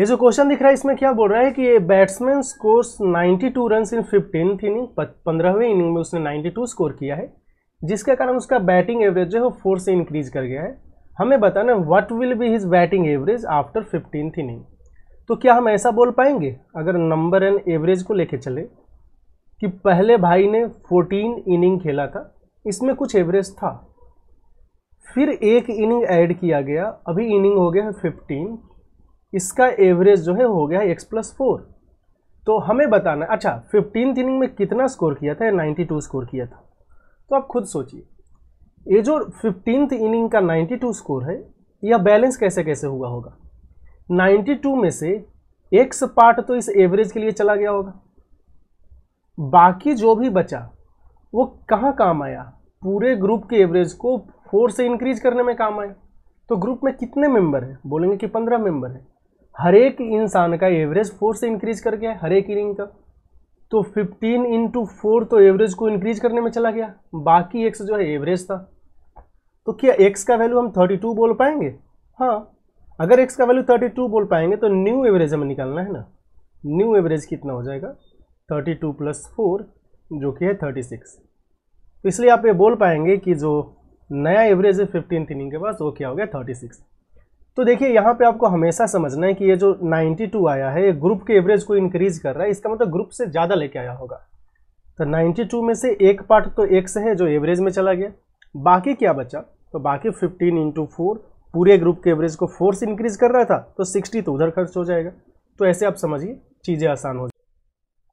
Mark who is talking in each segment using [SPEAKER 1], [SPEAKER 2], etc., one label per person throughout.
[SPEAKER 1] ये जो क्वेश्चन दिख रहा है इसमें क्या बोल रहा है कि ये batsman scores 92 run in fifteen inning पंद्रहवें इनिंग में उसने 92 स्कोर किया है जिसके कारण उसका बैटिंग एवरेज जो है वो फोर से इंक्रीज कर गया है हमें बताना what will be his batting average after fifteen inning तो क्या हम ऐसा बोल पाएंगे अगर नंबर एंड एवरेज को लेकर चले कि पहले भाई ने फोर्टीन इनिंग खेला था इसमें कुछ एवरेज था फिर एक इनिंग ऐड किया गया अभी इनिंग हो गया है फिफ्टीन इसका एवरेज जो है हो गया एक्स प्लस फोर तो हमें बताना अच्छा फिफ्टीन इनिंग में कितना स्कोर किया था या नाइन्टी टू स्कोर किया था तो आप खुद सोचिए ये जो फिफ्टीन इनिंग का नाइन्टी टू स्कोर है यह बैलेंस कैसे कैसे हुआ होगा नाइन्टी टू में से एक्स पार्ट तो इस एवरेज के लिए चला गया होगा बाकी जो भी बचा वो कहाँ काम आया पूरे ग्रुप के एवरेज को फोर से इंक्रीज करने में काम आया तो ग्रुप में कितने मेंबर हैं बोलेंगे कि पंद्रह मेंबर हैं हर एक इंसान का एवरेज फोर से इंक्रीज कर गया हर एक इनिंग का तो 15 इंटू फोर तो एवरेज को इंक्रीज करने में चला गया बाकी एक्स जो है एवरेज था तो क्या एक्स का वैल्यू हम 32 बोल पाएंगे हाँ अगर एक्स का वैल्यू 32 बोल पाएंगे तो न्यू एवरेज हमें निकालना है ना न्यू एवरेज कितना हो जाएगा 32 टू प्लस फोर जो कि है 36 तो इसलिए आप ये बोल पाएंगे कि जो नया एवरेज है फिफ्टीन इनिंग के पास वो क्या हो गया सिक्स तो देखिए यहाँ पे आपको हमेशा समझना है कि ये जो 92 आया है ये ग्रुप के एवरेज को इंक्रीज कर रहा है इसका मतलब ग्रुप से ज़्यादा लेके आया होगा तो 92 में से एक पार्ट तो एक से है जो एवरेज में चला गया बाकी क्या बचा तो बाकी 15 इंटू फोर पूरे ग्रुप के एवरेज को फोर से इंक्रीज कर रहा था तो 60 तो उधर खर्च हो जाएगा तो ऐसे आप समझिए चीज़ें आसान हो जाए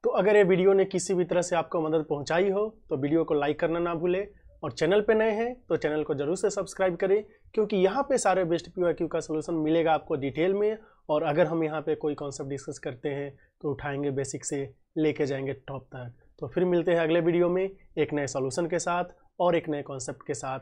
[SPEAKER 1] तो अगर ये वीडियो ने किसी भी तरह से आपको मदद पहुँचाई हो तो वीडियो को लाइक करना ना भूलें और चैनल पे नए हैं तो चैनल को जरूर से सब्सक्राइब करें क्योंकि यहाँ पे सारे बेस्ट पी का सलूशन मिलेगा आपको डिटेल में और अगर हम यहाँ पे कोई कॉन्सेप्ट डिस्कस करते हैं तो उठाएंगे बेसिक से लेके जाएंगे टॉप तक तो फिर मिलते हैं अगले वीडियो में एक नए सोल्यूशन के साथ और एक नए कॉन्सेप्ट के साथ